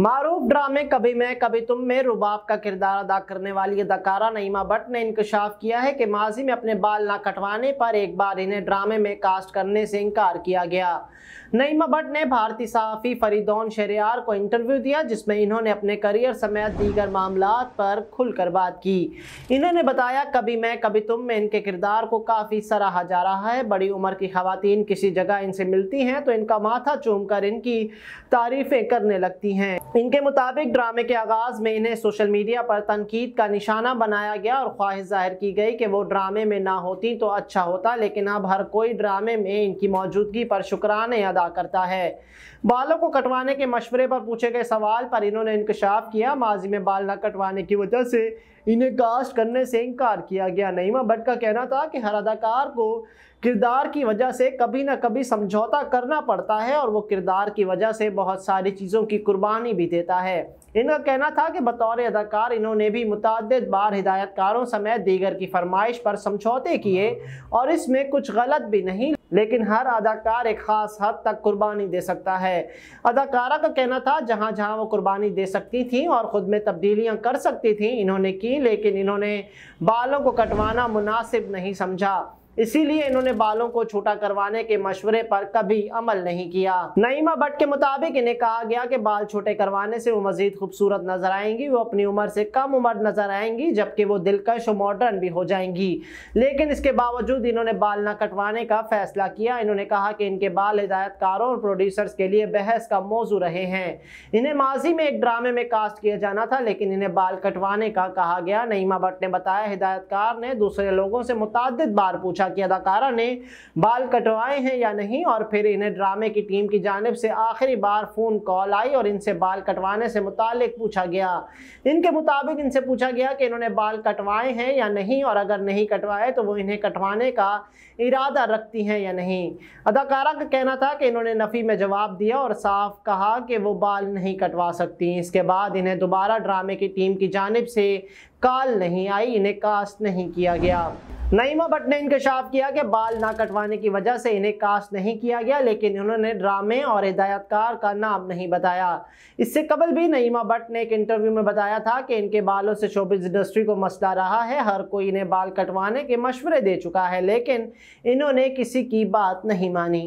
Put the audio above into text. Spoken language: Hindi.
मारूफ ड्रामे कभी मैं कभी तुम में रुबाब का किरदार अदा करने वाली अदाकारा नईमा भट्ट ने इंकशाफ किया है कि माजी में अपने बाल ना कटवाने पर एक बार इन्हें ड्रामे में कास्ट करने से इनकार किया गया नईमा भट्ट ने भारतीय सहाफ़ी फरीदौन शरियार को इंटरव्यू दिया जिसमें इन्होंने अपने करियर समेत दीगर मामला पर खुलकर बात की इन्होंने बताया कभी मैं कभी तुम में इनके किरदार को काफ़ी सराहा जा रहा है बड़ी उम्र की खातन किसी जगह इनसे मिलती हैं तो इनका माथा चूम कर इनकी तारीफ़ें करने लगती हैं इनके मुताबिक ड्रामे के आगाज़ में इन्हें सोशल मीडिया पर तनकीद का निशाना बनाया गया और ख्वाहिश जाहिर की गई कि वो ड्रामे में ना होती तो अच्छा होता लेकिन अब हर कोई ड्रामे में इनकी मौजूदगी पर शुक्राने अदा करता है बालों को कटवाने के मशवरे पर पूछे गए सवाल पर इन्होंने इंकशाफ किया माजी में बाल न कटवाने की वजह से इन्हें कास्ट करने से इनकार किया गया नईमा भट्ट का कहना था कि हर अदाकार को किरदार की वजह से कभी ना कभी समझौता करना पड़ता है और वो किरदार की वजह से बहुत सारी चीज़ों की कुर्बानी भी देता है इनका कहना था कि बतौर अदाकार इन्होंने भी मुतद बार हिदायतकारों समेत दीगर की फरमाइश पर समझौते किए हाँ। और इसमें कुछ गलत भी नहीं लेकिन हर अदाकार एक ख़ास हद तक कुर्बानी दे सकता है अदाकारा का कहना था जहाँ जहाँ वो कुर्बानी दे सकती थी और ख़ुद में तब्दीलियाँ कर सकती थी इन्होंने की लेकिन इन्होंने बालों को कटवाना मुनासिब नहीं समझा इसीलिए इन्होंने बालों को छोटा करवाने के मशवरे पर कभी अमल नहीं किया नईमा भट्ट के मुताबिक इन्हें कहा गया कि बाल छोटे करवाने से वो मजीद खूबसूरत नजर आएंगी वो अपनी उम्र से कम उम्र नजर आएंगी जबकि वो दिलकश और मॉडर्न भी हो जाएंगी लेकिन इसके बावजूद इन्होंने बाल ना कटवाने का फैसला किया इन्होंने कहा कि इनके बाल हिदायतकारों और प्रोड्यूसर्स के लिए बहस का मौजू रहे हैं इन्हें माजी में एक ड्रामे में कास्ट किया जाना था लेकिन इन्हें बाल कटवाने का कहा गया नईमा भट्ट ने बताया हिदायतकार ने दूसरे लोगों से मुतद बार पूछा आयशा की अदाकारा ने बाल कटवाए हैं या नहीं और फिर इन्हें ड्रामे की टीम की जानब से आखिरी बार फ़ोन कॉल आई और इनसे बाल कटवाने से मुतल पूछा गया इनके मुताबिक इनसे पूछा गया कि इन्होंने बाल कटवाए हैं या नहीं और अगर नहीं कटवाए तो वो इन्हें कटवाने का इरादा रखती हैं या नहीं अदाकारा का कहना था कि इन्होंने नफ़ी में जवाब दिया और साफ कहा कि वो बाल नहीं कटवा सकती इसके बाद इन्हें दोबारा ड्रामे की टीम की जानब से काल नहीं आई इन्हें कास्ट नहीं किया गया नईमा भट्ट ने इंकशाफ किया कि बाल ना कटवाने की वजह से इन्हें कास्ट नहीं किया गया लेकिन उन्होंने ड्रामे और हिदायतकार का नाम नहीं बताया इससे कबल भी नईमा भट्ट ने एक इंटरव्यू में बताया था कि इनके बालों से शोबिज इंडस्ट्री को मसला रहा है हर कोई इन्हें बाल कटवाने के मशवरे दे चुका है लेकिन इन्होंने किसी की बात नहीं मानी